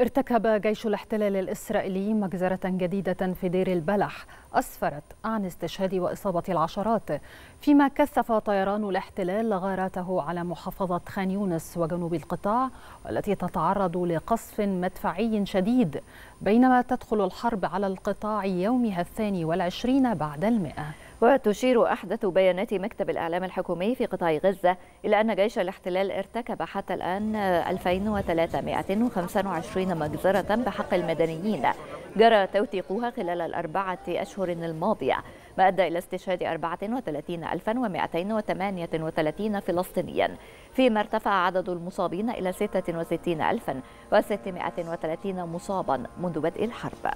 ارتكب جيش الاحتلال الإسرائيلي مجزرة جديدة في دير البلح أسفرت عن استشهاد وإصابة العشرات فيما كثف طيران الاحتلال غاراته على محافظة خان يونس وجنوب القطاع والتي تتعرض لقصف مدفعي شديد بينما تدخل الحرب على القطاع يومها الثاني والعشرين بعد المئة وتشير أحدث بيانات مكتب الإعلام الحكومي في قطاع غزة إلى أن جيش الاحتلال ارتكب حتى الآن 2325 مجزرة بحق المدنيين جرى توثيقها خلال الأربعة أشهر الماضية ما أدى إلى استشهاد 34238 فلسطينيا فيما ارتفع عدد المصابين إلى 66630 مصابا منذ بدء الحرب.